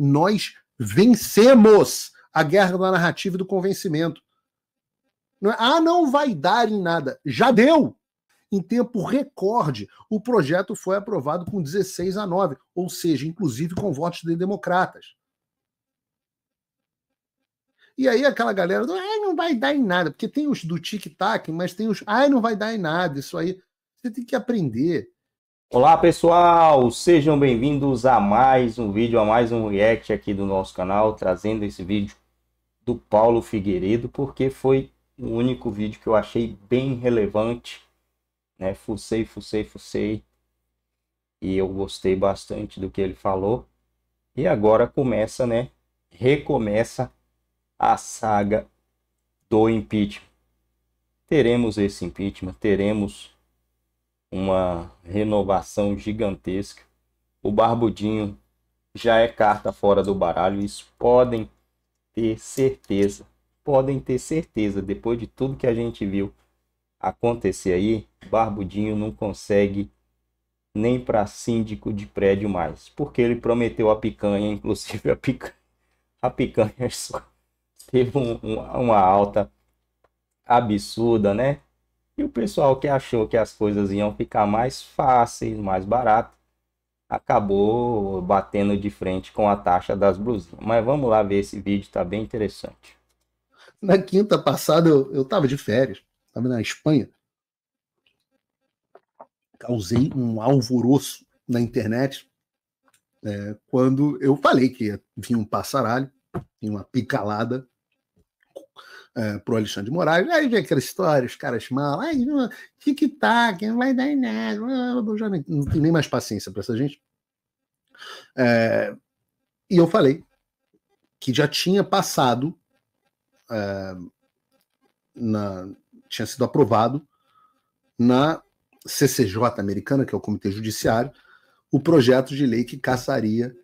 nós vencemos a guerra da narrativa e do convencimento. Não é, ah, não vai dar em nada. Já deu! Em tempo recorde, o projeto foi aprovado com 16 a 9, ou seja, inclusive com votos de democratas. E aí aquela galera, ai, ah, não vai dar em nada, porque tem os do tic-tac, mas tem os, ai, ah, não vai dar em nada, isso aí. Você tem que aprender Olá pessoal, sejam bem-vindos a mais um vídeo, a mais um react aqui do nosso canal, trazendo esse vídeo do Paulo Figueiredo, porque foi o único vídeo que eu achei bem relevante, né? Fucei, fucei, fucei, e eu gostei bastante do que ele falou. E agora começa, né? Recomeça a saga do impeachment. Teremos esse impeachment, teremos uma renovação gigantesca. O Barbudinho já é carta fora do baralho, isso podem ter certeza. Podem ter certeza, depois de tudo que a gente viu acontecer aí, Barbudinho não consegue nem para síndico de prédio mais, porque ele prometeu a picanha, inclusive a picanha, a picanha teve um, um, uma alta absurda, né? E o pessoal que achou que as coisas iam ficar mais fáceis, mais baratas, acabou batendo de frente com a taxa das blusinhas. Mas vamos lá ver esse vídeo, está bem interessante. Na quinta passada eu, estava de férias, estava na Espanha. Causei um alvoroço na internet é, quando eu falei que vinha um passaralho, vinha uma picalada é, pro Alexandre de Moraes. Aí vem aquela história, os caras mal, aí tic-tac, não vai dar em nada. Eu já nem, não tenho nem mais paciência para essa gente. É, e eu falei que já tinha passado, é, na, tinha sido aprovado na CCJ americana, que é o Comitê Judiciário, o projeto de lei que caçaria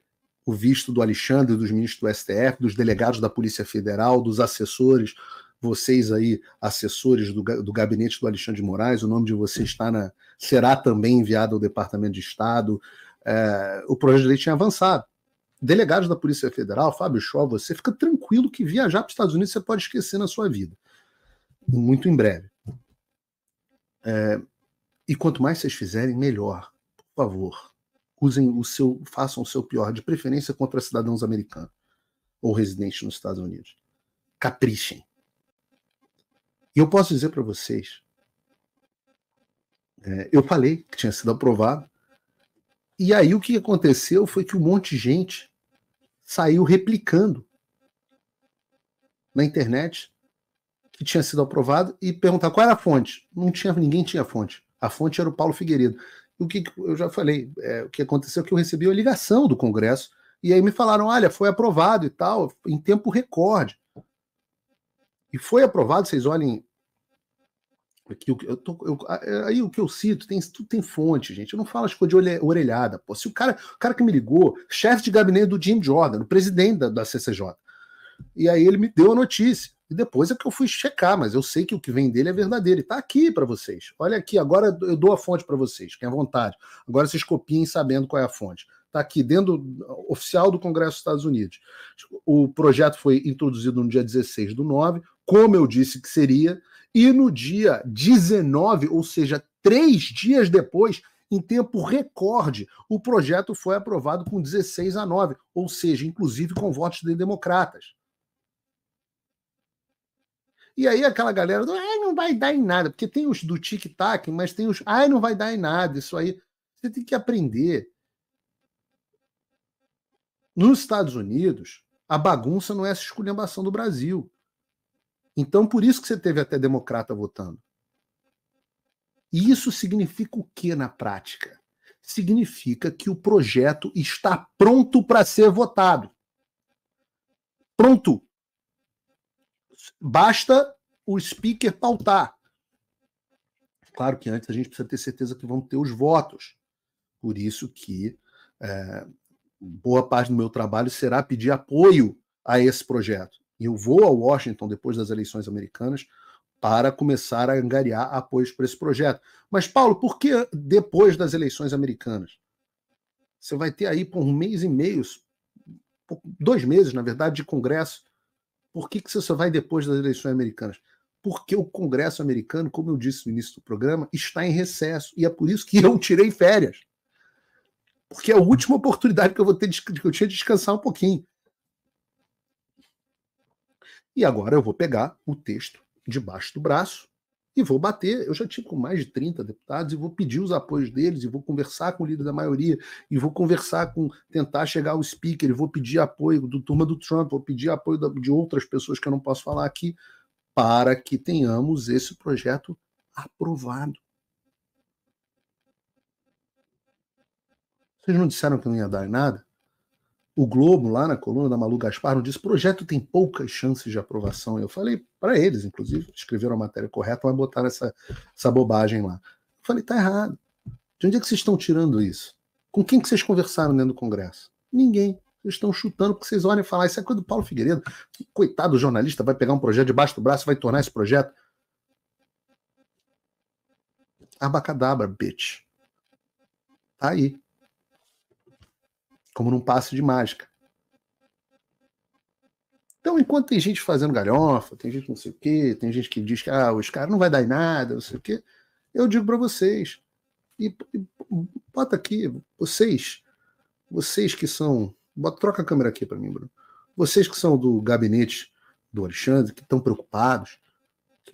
o visto do Alexandre, dos ministros do STF, dos delegados da Polícia Federal, dos assessores, vocês aí, assessores do, do gabinete do Alexandre de Moraes, o nome de vocês está na, será também enviado ao Departamento de Estado. É, o projeto de lei tinha avançado. Delegados da Polícia Federal, Fábio Shaw, você fica tranquilo que viajar para os Estados Unidos você pode esquecer na sua vida. Muito em breve. É, e quanto mais vocês fizerem, melhor. Por favor, usem o seu, façam o seu pior, de preferência contra cidadãos americanos ou residentes nos Estados Unidos. Caprichem. E eu posso dizer para vocês, é, eu falei que tinha sido aprovado, e aí o que aconteceu foi que um monte de gente saiu replicando na internet que tinha sido aprovado e perguntar qual era a fonte. Não tinha ninguém tinha fonte. A fonte era o Paulo Figueiredo o que eu já falei, é, o que aconteceu é que eu recebi a ligação do Congresso, e aí me falaram: olha, foi aprovado e tal, em tempo recorde. E foi aprovado, vocês olhem. Aqui, eu tô, eu, aí o que eu cito tem, tudo tem fonte, gente. Eu não falo as coisas de orelhada. Pô. Se o cara, o cara que me ligou, chefe de gabinete do Jim Jordan, o presidente da, da CCJ. E aí ele me deu a notícia. E depois é que eu fui checar, mas eu sei que o que vem dele é verdadeiro. E está aqui para vocês. Olha aqui, agora eu dou a fonte para vocês, fiquem à vontade. Agora vocês copiem sabendo qual é a fonte. Está aqui dentro oficial do Congresso dos Estados Unidos. O projeto foi introduzido no dia 16 do 9, como eu disse que seria, e no dia 19, ou seja, três dias depois, em tempo recorde, o projeto foi aprovado com 16 a 9, ou seja, inclusive com votos de democratas. E aí aquela galera do ai, não vai dar em nada, porque tem os do tic-tac, mas tem os ai, não vai dar em nada, isso aí. Você tem que aprender. Nos Estados Unidos, a bagunça não é essa esculhambação do Brasil. Então, por isso que você teve até democrata votando. E isso significa o que na prática? Significa que o projeto está pronto para ser votado. Pronto. Basta o speaker pautar. Claro que antes a gente precisa ter certeza que vão ter os votos. Por isso que é, boa parte do meu trabalho será pedir apoio a esse projeto. E eu vou a Washington depois das eleições americanas para começar a angariar apoios para esse projeto. Mas, Paulo, por que depois das eleições americanas? Você vai ter aí por um mês e meio, dois meses, na verdade, de Congresso por que, que você só vai depois das eleições americanas? Porque o Congresso americano, como eu disse no início do programa, está em recesso. E é por isso que eu tirei férias. Porque é a última oportunidade que eu vou ter de, que eu tinha de descansar um pouquinho. E agora eu vou pegar o texto debaixo do braço e vou bater. Eu já tive com mais de 30 deputados e vou pedir os apoios deles, e vou conversar com o líder da maioria, e vou conversar com, tentar chegar ao speaker, e vou pedir apoio do turma do Trump, vou pedir apoio de outras pessoas que eu não posso falar aqui, para que tenhamos esse projeto aprovado. Vocês não disseram que não ia dar em nada? o Globo, lá na coluna da Malu Gaspar, não disse: projeto tem poucas chances de aprovação. Eu falei para eles, inclusive, escreveram a matéria correta, mas botaram essa, essa bobagem lá. Eu falei: tá errado. De onde é que vocês estão tirando isso? Com quem que vocês conversaram dentro do Congresso? Ninguém. Vocês estão chutando porque vocês olham e falam: isso é coisa do Paulo Figueiredo. Coitado jornalista, vai pegar um projeto debaixo do braço, e vai tornar esse projeto. Abacadabra, bitch. Tá aí como num passe de mágica. Então, enquanto tem gente fazendo galhofa, tem gente não sei o quê, tem gente que diz que ah, os caras não vai dar em nada, não sei o quê, eu digo para vocês, e, e, bota aqui, vocês, vocês que são, bota, troca a câmera aqui para mim, Bruno, vocês que são do gabinete do Alexandre, que estão preocupados,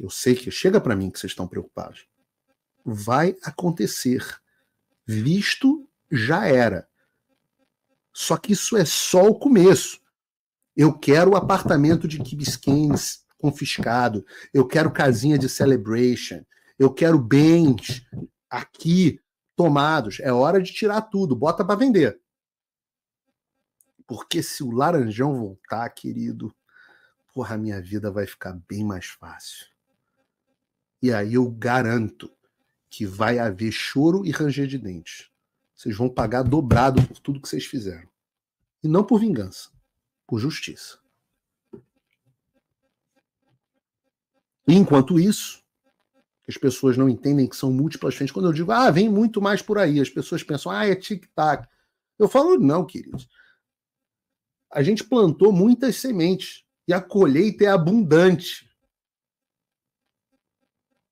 eu sei que chega para mim que vocês estão preocupados, vai acontecer, visto já era. Só que isso é só o começo. Eu quero o apartamento de Kibis Biscaynes confiscado, eu quero casinha de celebration, eu quero bens aqui tomados. É hora de tirar tudo, bota para vender. Porque se o laranjão voltar, querido, porra, minha vida vai ficar bem mais fácil. E aí eu garanto que vai haver choro e ranger de dentes. Vocês vão pagar dobrado por tudo que vocês fizeram. E não por vingança, por justiça. E enquanto isso, as pessoas não entendem que são múltiplas frentes. Quando eu digo, ah, vem muito mais por aí, as pessoas pensam, ah, é tic-tac. Eu falo, não, queridos. A gente plantou muitas sementes e a colheita é abundante.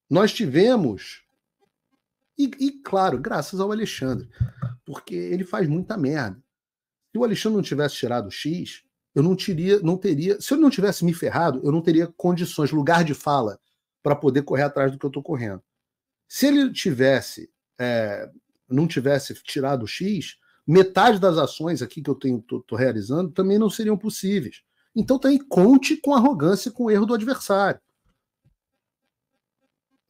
Nós tivemos e, e, claro, graças ao Alexandre, porque ele faz muita merda. Se o Alexandre não tivesse tirado o X, eu não teria, não teria. Se ele não tivesse me ferrado, eu não teria condições, lugar de fala para poder correr atrás do que eu estou correndo. Se ele tivesse, é, não tivesse tirado o X, metade das ações aqui que eu tenho, tô, tô realizando também não seriam possíveis. Então, também tá conte com a arrogância e com o erro do adversário.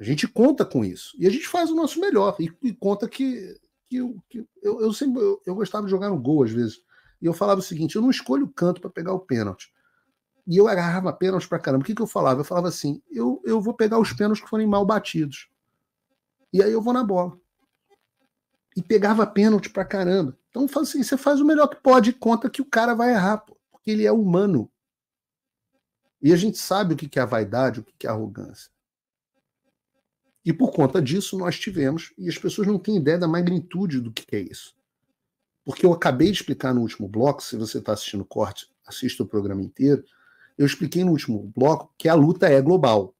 A gente conta com isso. E a gente faz o nosso melhor. E, e conta que, que, eu, que eu, eu sempre eu, eu, gostava de jogar no gol às vezes. E eu falava o seguinte: eu não escolho o canto para pegar o pênalti. E eu agarrava pênalti para caramba. O que, que eu falava? Eu falava assim: eu, eu vou pegar os pênaltis que forem mal batidos. E aí eu vou na bola. E pegava pênalti para caramba. Então faz assim, você faz o melhor que pode e conta que o cara vai errar, porque ele é humano. E a gente sabe o que é a vaidade, o que é a arrogância. E por conta disso, nós tivemos, e as pessoas não têm ideia da magnitude do que é isso. Porque eu acabei de explicar no último bloco, se você está assistindo o corte, assista o programa inteiro. Eu expliquei no último bloco que a luta é global.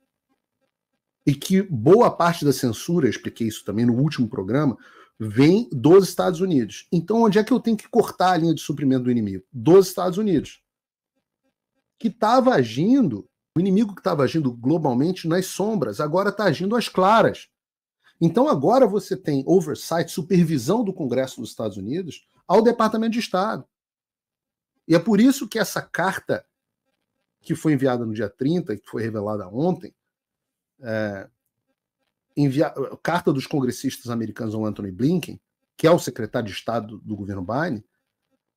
E que boa parte da censura, eu expliquei isso também no último programa, vem dos Estados Unidos. Então, onde é que eu tenho que cortar a linha de suprimento do inimigo? Dos Estados Unidos. Que estava agindo o inimigo que estava agindo globalmente nas sombras, agora está agindo às claras. Então agora você tem oversight, supervisão do Congresso dos Estados Unidos ao Departamento de Estado. E é por isso que essa carta que foi enviada no dia 30, que foi revelada ontem, é, envia, carta dos congressistas americanos ao Anthony Blinken, que é o secretário de Estado do governo Biden,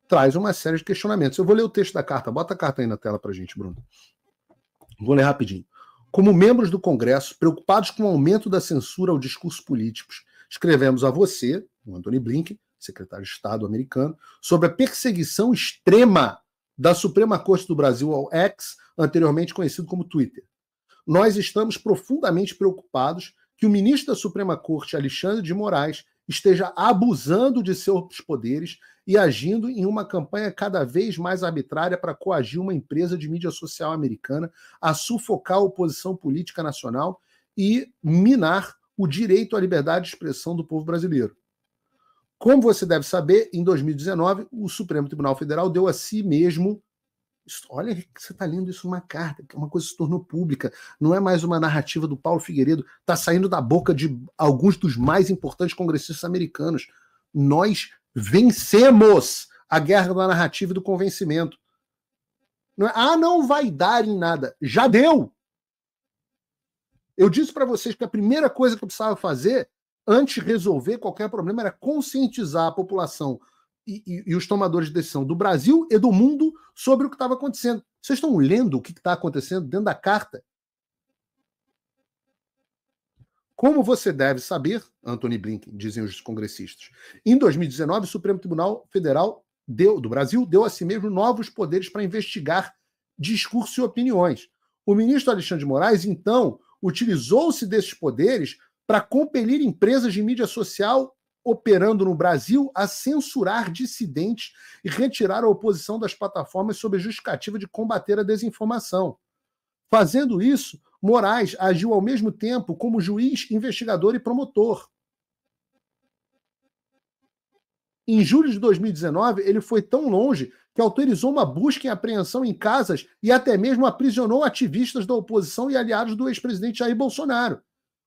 traz uma série de questionamentos. Eu vou ler o texto da carta. Bota a carta aí na tela para gente, Bruno. Vou ler rapidinho. Como membros do Congresso, preocupados com o aumento da censura ao discurso político, escrevemos a você, o Anthony Blinken, secretário de Estado americano, sobre a perseguição extrema da Suprema Corte do Brasil ao ex, anteriormente conhecido como Twitter. Nós estamos profundamente preocupados que o ministro da Suprema Corte, Alexandre de Moraes, esteja abusando de seus poderes e agindo em uma campanha cada vez mais arbitrária para coagir uma empresa de mídia social americana a sufocar a oposição política nacional e minar o direito à liberdade de expressão do povo brasileiro. Como você deve saber, em 2019, o Supremo Tribunal Federal deu a si mesmo olha você está lendo isso numa carta, que uma coisa se tornou pública. Não é mais uma narrativa do Paulo Figueiredo, está saindo da boca de alguns dos mais importantes congressistas americanos. Nós vencemos a guerra da narrativa e do convencimento. Não é, ah, não vai dar em nada. Já deu! Eu disse para vocês que a primeira coisa que eu precisava fazer antes de resolver qualquer problema era conscientizar a população e, e, e os tomadores de decisão do Brasil e do mundo sobre o que estava acontecendo. Vocês estão lendo o que está acontecendo dentro da carta? Como você deve saber, Anthony Blinken, dizem os congressistas, em 2019 o Supremo Tribunal Federal deu, do Brasil deu a si mesmo novos poderes para investigar discurso e opiniões. O ministro Alexandre de Moraes, então, utilizou-se desses poderes para compelir empresas de mídia social operando no Brasil a censurar dissidentes e retirar a oposição das plataformas sob a justificativa de combater a desinformação. Fazendo isso, Moraes agiu ao mesmo tempo como juiz, investigador e promotor. Em julho de 2019, ele foi tão longe que autorizou uma busca e apreensão em casas e até mesmo aprisionou ativistas da oposição e aliados do ex-presidente Jair Bolsonaro.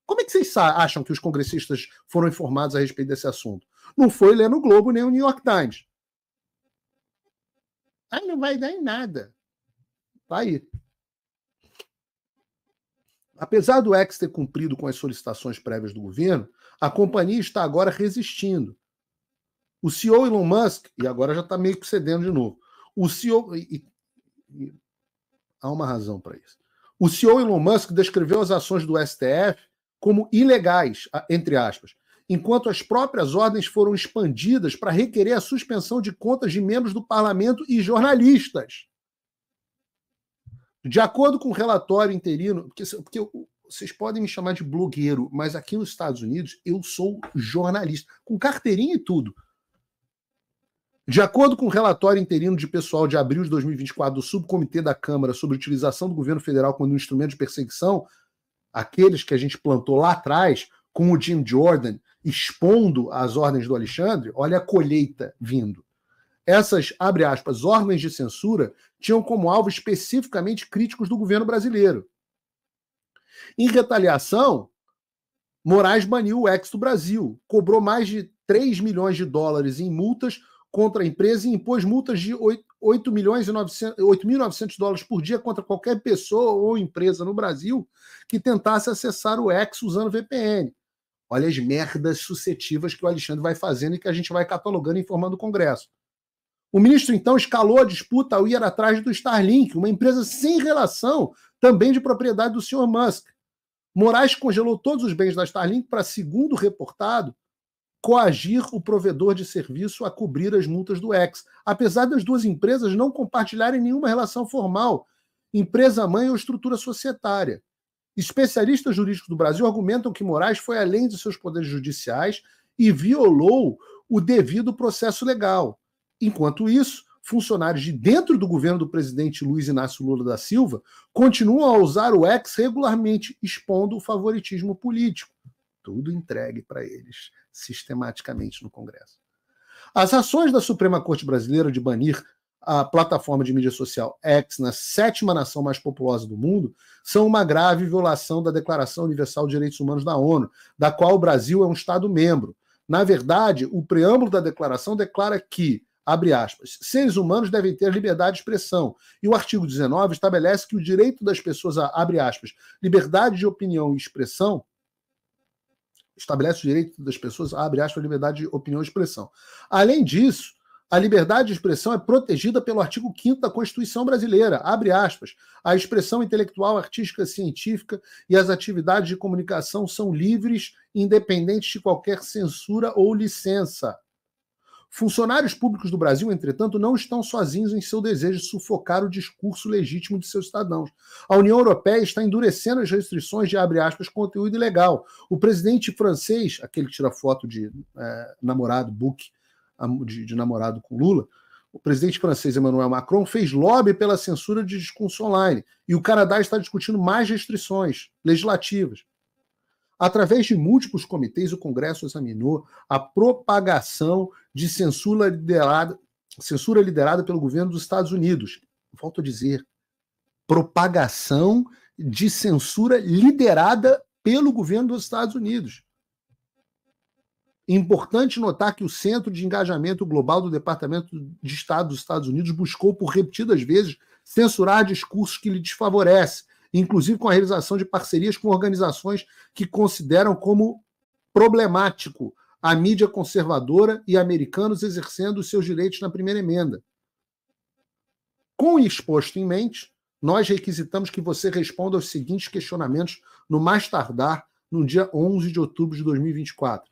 Como é que vocês acham que os congressistas foram informados a respeito desse assunto? Não foi ler no Globo nem o New York Times. Aí não vai dar em nada. Tá aí. Apesar do ex ter cumprido com as solicitações prévias do governo, a companhia está agora resistindo. O CEO Elon Musk, e agora já está meio que cedendo de novo, o CEO. E, e, e, há uma razão para isso. O CEO Elon Musk descreveu as ações do STF como ilegais, entre aspas, enquanto as próprias ordens foram expandidas para requerer a suspensão de contas de membros do parlamento e jornalistas. De acordo com o relatório interino, porque, porque eu, vocês podem me chamar de blogueiro, mas aqui nos Estados Unidos eu sou jornalista, com carteirinha e tudo. De acordo com o relatório interino de pessoal de abril de 2024 do Subcomitê da Câmara sobre utilização do governo federal como um instrumento de perseguição, aqueles que a gente plantou lá atrás, com o Jim Jordan expondo as ordens do Alexandre, olha a colheita vindo. Essas, abre aspas, ordens de censura tinham como alvo especificamente críticos do governo brasileiro. Em retaliação, Moraes baniu o ex do Brasil, cobrou mais de 3 milhões de dólares em multas contra a empresa e impôs multas de milhões e 8.900 dólares por dia contra qualquer pessoa ou empresa no Brasil que tentasse acessar o X usando VPN. Olha as merdas suscetivas que o Alexandre vai fazendo e que a gente vai catalogando e informando o Congresso. O ministro, então, escalou a disputa ao ir atrás do Starlink, uma empresa sem relação, também de propriedade do senhor Musk. Moraes congelou todos os bens da Starlink para, segundo reportado, coagir o provedor de serviço a cobrir as multas do ex, apesar das duas empresas não compartilharem nenhuma relação formal, empresa-mãe ou estrutura societária. Especialistas jurídicos do Brasil argumentam que Moraes foi além de seus poderes judiciais e violou o devido processo legal. Enquanto isso, funcionários de dentro do governo do presidente Luiz Inácio Lula da Silva continuam a usar o ex regularmente, expondo o favoritismo político tudo entregue para eles, sistematicamente no Congresso. As ações da Suprema Corte Brasileira de banir a plataforma de mídia social X na sétima nação mais populosa do mundo são uma grave violação da Declaração Universal de Direitos Humanos da ONU, da qual o Brasil é um Estado membro. Na verdade, o preâmbulo da declaração declara que, abre aspas, seres humanos devem ter liberdade de expressão. E o artigo 19 estabelece que o direito das pessoas a, abre aspas, liberdade de opinião e expressão, estabelece o direito das pessoas, abre aspas, liberdade de opinião e expressão. Além disso, a liberdade de expressão é protegida pelo artigo 5 da Constituição Brasileira, abre aspas. A expressão intelectual, artística, científica e as atividades de comunicação são livres, independentes de qualquer censura ou licença. Funcionários públicos do Brasil, entretanto, não estão sozinhos em seu desejo de sufocar o discurso legítimo de seus cidadãos. A União Europeia está endurecendo as restrições de, abre aspas, conteúdo ilegal. O presidente francês, aquele que tira foto de é, namorado, book, de, de, namorado com Lula, o presidente francês Emmanuel Macron fez lobby pela censura de discurso online. E o Canadá está discutindo mais restrições legislativas. Através de múltiplos comitês, o Congresso examinou a propagação de censura liderada, censura liderada pelo governo dos Estados Unidos. Volto a dizer, propagação de censura liderada pelo governo dos Estados Unidos. Importante notar que o Centro de Engajamento Global do Departamento de Estado dos Estados Unidos buscou por repetidas vezes censurar discursos que lhe desfavorecem, inclusive com a realização de parcerias com organizações que consideram como problemático a mídia conservadora e americanos exercendo seus direitos na primeira emenda. Com o exposto em mente, nós requisitamos que você responda aos seguintes questionamentos no mais tardar no dia 11 de outubro de 2024.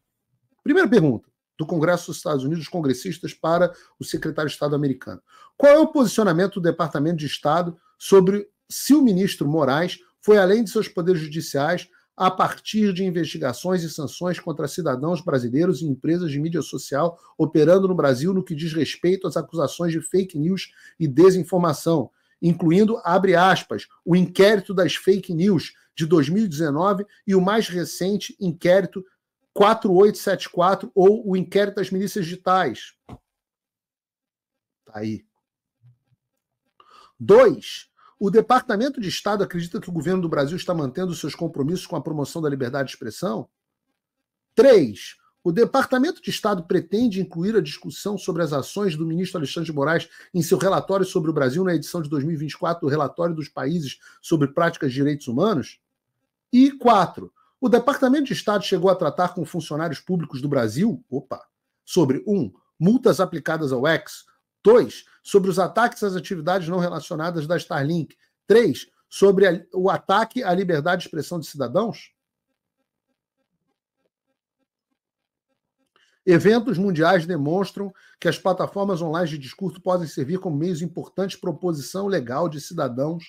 Primeira pergunta do Congresso dos Estados Unidos, congressistas para o secretário de Estado americano. Qual é o posicionamento do Departamento de Estado sobre se o ministro Moraes foi além de seus poderes judiciais a partir de investigações e sanções contra cidadãos brasileiros e empresas de mídia social operando no Brasil no que diz respeito às acusações de fake news e desinformação, incluindo, abre aspas, o inquérito das fake news de 2019 e o mais recente inquérito 4874 ou o inquérito das milícias digitais. Tá aí. Dois, o Departamento de Estado acredita que o governo do Brasil está mantendo seus compromissos com a promoção da liberdade de expressão? 3. O Departamento de Estado pretende incluir a discussão sobre as ações do ministro Alexandre de Moraes em seu relatório sobre o Brasil na edição de 2024 do Relatório dos Países sobre Práticas de Direitos Humanos? E 4. O Departamento de Estado chegou a tratar com funcionários públicos do Brasil, opa, sobre 1. Um, multas aplicadas ao ex, 2. Sobre os ataques às atividades não relacionadas da Starlink. 3. Sobre a, o ataque à liberdade de expressão de cidadãos. Eventos mundiais demonstram que as plataformas online de discurso podem servir como meios importantes para oposição legal de cidadãos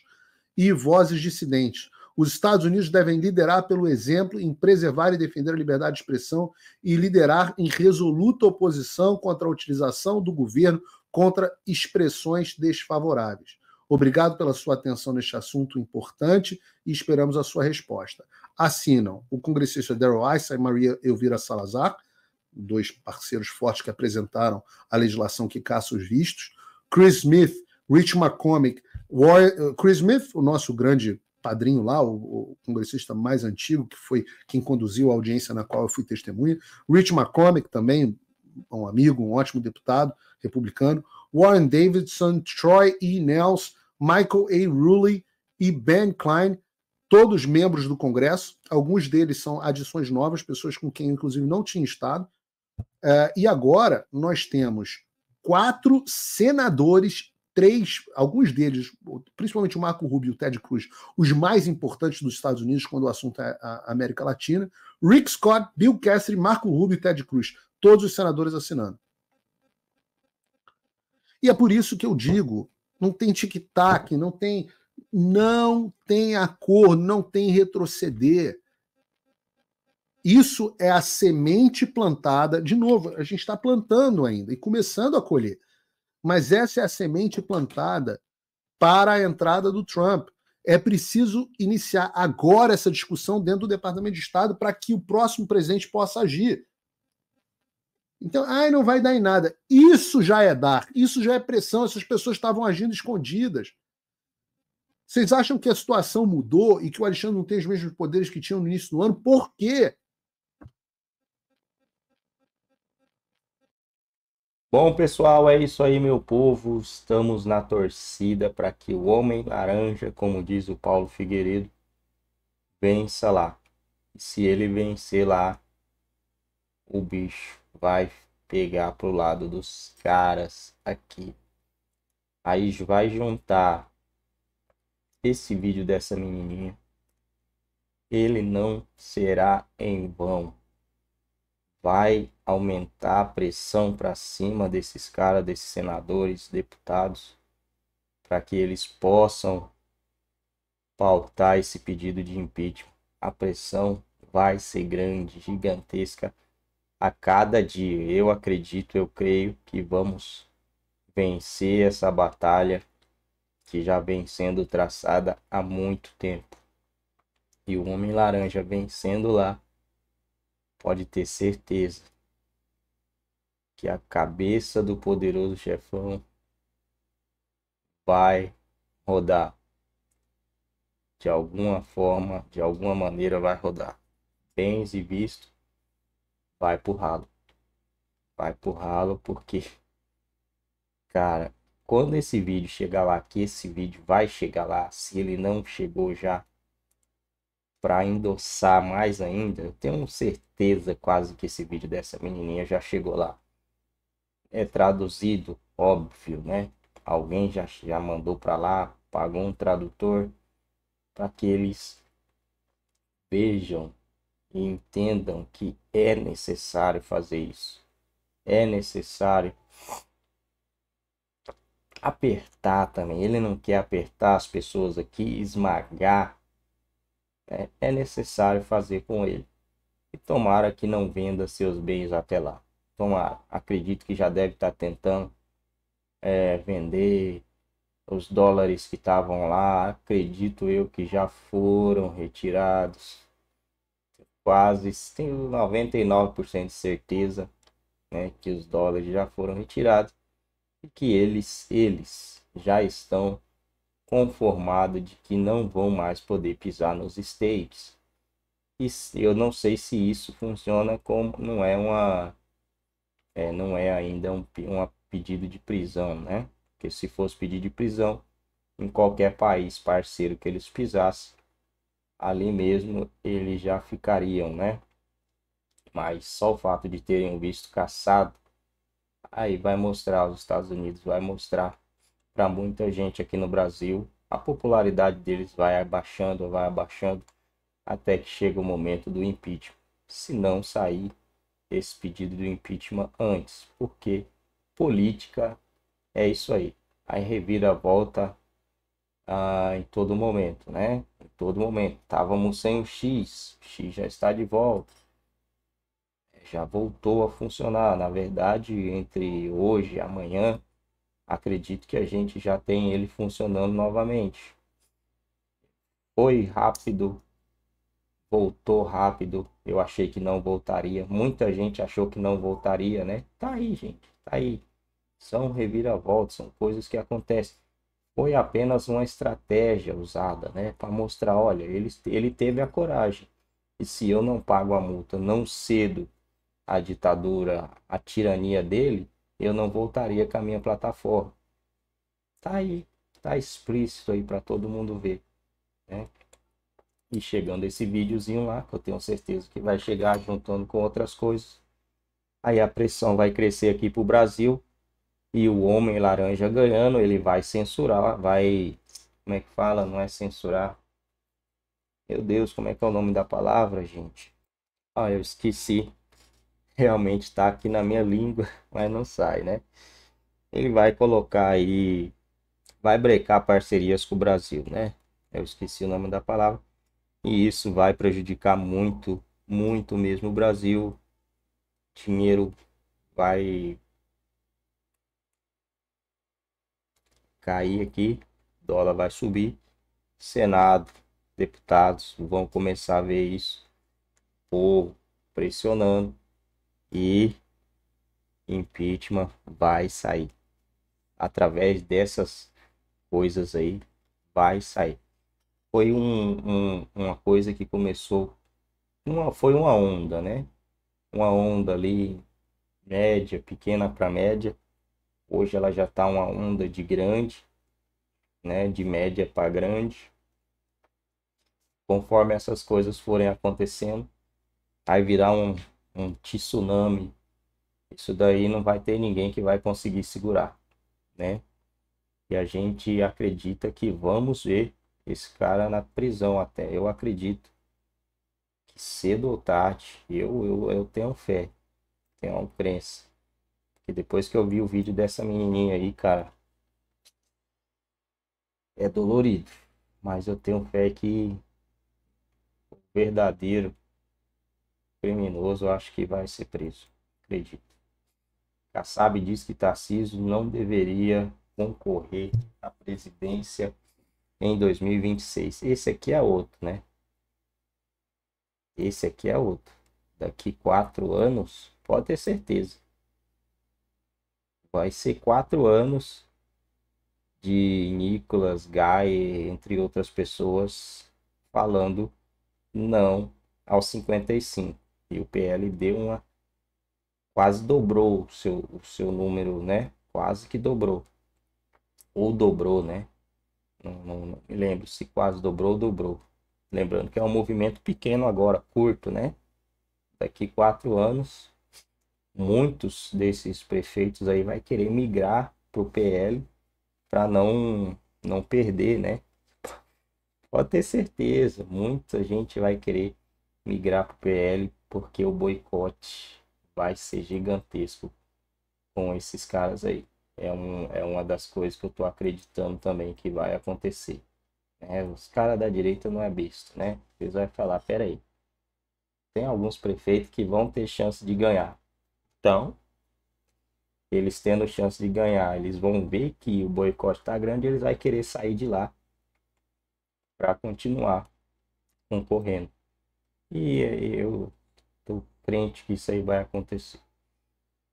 e vozes dissidentes. Os Estados Unidos devem liderar pelo exemplo em preservar e defender a liberdade de expressão e liderar em resoluta oposição contra a utilização do governo contra expressões desfavoráveis. Obrigado pela sua atenção neste assunto importante e esperamos a sua resposta. Assinam o congressista Daryl Issa e Maria Elvira Salazar, dois parceiros fortes que apresentaram a legislação que caça os vistos, Chris Smith, Rich McCormick, eh, Chris Smith, o nosso grande padrinho lá, o, o, congressista mais antigo, que foi quem conduziu a audiência na qual eu fui testemunha, Rich McCormick também, um amigo, um ótimo deputado republicano, Warren Davidson, Troy E. Nels, Michael A. Ruley e Ben Klein, todos membros do Congresso. Alguns deles são adições novas, pessoas com quem, inclusive, não tinha estado. Uh, e agora nós temos quatro senadores, três, alguns deles, principalmente o Marco Rubio e o Ted Cruz, os mais importantes dos Estados Unidos quando o assunto é a América Latina. Rick Scott, Bill Cassidy, Marco Rubio e Ted Cruz todos os senadores assinando. E é por isso que eu digo: não tem tic-tac, não tem, não tem acordo, não tem retroceder. Isso é a semente plantada. De novo, a gente está plantando ainda e começando a colher. Mas essa é a semente plantada para a entrada do Trump. É preciso iniciar agora essa discussão dentro do Departamento de Estado para que o próximo presidente possa agir. Então, ai, não vai dar em nada. Isso já é dar, isso já é pressão. Essas pessoas estavam agindo escondidas. Vocês acham que a situação mudou e que o Alexandre não tem os mesmos poderes que tinha no início do ano? Por quê? Bom, pessoal, é isso aí, meu povo. Estamos na torcida para que o Homem Laranja, como diz o Paulo Figueiredo, vença lá. E se ele vencer lá, o bicho vai pegar pro lado dos caras aqui. Aí vai juntar esse vídeo dessa menininha. Ele não será em vão. Vai aumentar a pressão para cima desses caras, desses senadores, deputados, para que eles possam pautar esse pedido de impeachment. A pressão vai ser grande, gigantesca a cada dia. Eu acredito, eu creio que vamos vencer essa batalha que já vem sendo traçada há muito tempo. E o Homem Laranja vencendo lá, pode ter certeza que a cabeça do poderoso chefão vai rodar. De alguma forma, de alguma maneira vai rodar. Bens e visto vai pro ralo. Vai pro ralo porque, cara, quando esse vídeo chegar lá, que esse vídeo vai chegar lá, se ele não chegou já, para endossar mais ainda, eu tenho certeza quase que esse vídeo dessa menininha já chegou lá. É traduzido, óbvio, né? Alguém já, já mandou para lá, pagou um tradutor para que eles vejam e entendam que é necessário fazer isso. É necessário apertar também. Ele não quer apertar as pessoas aqui, esmagar. É, é necessário fazer com ele. E tomara que não venda seus bens até lá. Tomara. Acredito que já deve estar tá tentando é, vender os dólares que estavam lá. Acredito eu que já foram retirados quase tenho 99% de certeza né, que os dólares já foram retirados e que eles, eles já estão conformados de que não vão mais poder pisar nos states. E eu não sei se isso funciona como não é uma é, não é ainda um pedido de prisão, né? Porque se fosse pedido de prisão em qualquer país parceiro que eles pisassem, ali mesmo eles já ficariam, né? Mas só o fato de terem um visto caçado, aí vai mostrar, os Estados Unidos vai mostrar para muita gente aqui no Brasil, a popularidade deles vai abaixando, vai abaixando, até que chega o momento do impeachment. Se não sair esse pedido do impeachment antes, porque política é isso aí. Aí revira a volta ah, em todo momento, né? Em todo momento. Estávamos sem o X, o X já está de volta. Já voltou a funcionar. Na verdade, entre hoje e amanhã, acredito que a gente já tem ele funcionando novamente. Foi rápido, voltou rápido. Eu achei que não voltaria. Muita gente achou que não voltaria, né? Tá aí, gente, tá aí. São reviravoltas, são coisas que acontecem foi apenas uma estratégia usada, né, para mostrar, olha, ele, ele teve a coragem. E se eu não pago a multa, não cedo à ditadura, à tirania dele, eu não voltaria com a minha plataforma. Tá aí, tá explícito aí para todo mundo ver, né? E chegando esse videozinho lá, que eu tenho certeza que vai chegar juntando com outras coisas, aí a pressão vai crescer aqui para o Brasil e o homem laranja ganhando, ele vai censurar, vai. Como é que fala? Não é censurar. Meu Deus, como é que é o nome da palavra, gente? Ah, eu esqueci. Realmente está aqui na minha língua, mas não sai, né? Ele vai colocar aí. Vai brecar parcerias com o Brasil, né? Eu esqueci o nome da palavra. E isso vai prejudicar muito, muito mesmo o Brasil. Dinheiro vai cair aqui, dólar vai subir, Senado, deputados vão começar a ver isso, ou pressionando e impeachment vai sair. Através dessas coisas aí, vai sair. Foi um, um, uma coisa que começou, uma, foi uma onda, né? Uma onda ali, média, pequena para média, Hoje ela já está uma onda de grande, né, de média para grande. Conforme essas coisas forem acontecendo, vai virar um, um tsunami. Isso daí não vai ter ninguém que vai conseguir segurar, né? E a gente acredita que vamos ver esse cara na prisão até. Eu acredito que cedo ou tarde, eu, eu, eu tenho fé, tenho crença e depois que eu vi o vídeo dessa menininha aí, cara, é dolorido. Mas eu tenho fé que o verdadeiro criminoso acho que vai ser preso. Acredito. Kassab diz que Tarcísio não deveria concorrer à presidência em 2026. Esse aqui é outro, né? Esse aqui é outro. Daqui quatro anos, pode ter certeza vai ser quatro anos de Nicolas, Guy, entre outras pessoas, falando não aos 55. E o PL deu uma. quase dobrou o seu, o seu número, né? Quase que dobrou. Ou dobrou, né? Não, não, não me lembro se quase dobrou ou dobrou. Lembrando que é um movimento pequeno agora, curto, né? Daqui quatro anos muitos desses prefeitos aí vai querer migrar para o PL para não, não perder, né? Pode ter certeza, muita gente vai querer migrar para o PL porque o boicote vai ser gigantesco com esses caras aí. É, um, é uma das coisas que eu estou acreditando também que vai acontecer. Né? os caras da direita não é besta, né? Eles vão falar, peraí, tem alguns prefeitos que vão ter chance de ganhar. Então, eles tendo chance de ganhar, eles vão ver que o boicote está grande, eles vão querer sair de lá para continuar concorrendo. E eu estou crente que isso aí vai acontecer.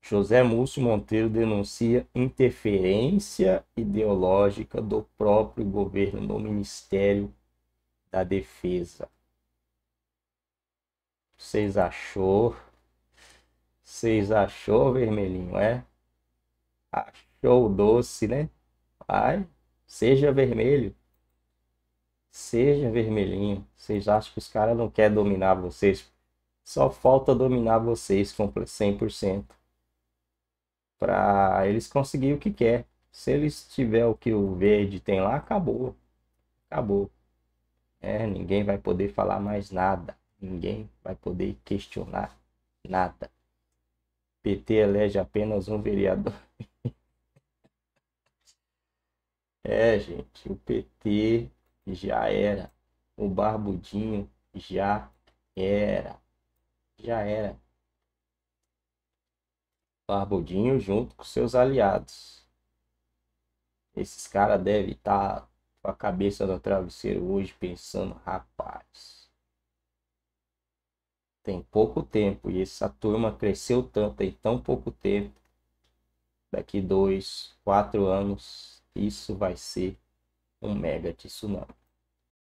José Múcio Monteiro denuncia interferência ideológica do próprio governo no Ministério da Defesa. Vocês achou? Vocês achou, vermelhinho, é? Achou o doce, né? Vai, seja vermelho. Seja vermelhinho. Vocês acham que os caras não querem dominar vocês? Só falta dominar vocês 100% para eles conseguirem o que quer. Se eles tiver o que o verde tem lá, acabou. Acabou. É, ninguém vai poder falar mais nada. Ninguém vai poder questionar nada. PT elege apenas um vereador. É, gente, o PT já era. O Barbudinho já era. Já era. Barbudinho junto com seus aliados. Esses caras devem estar tá com a cabeça no travesseiro hoje pensando, rapaz tem pouco tempo e essa turma cresceu tanto em tão pouco tempo, daqui dois, quatro anos, isso vai ser um mega tsunami.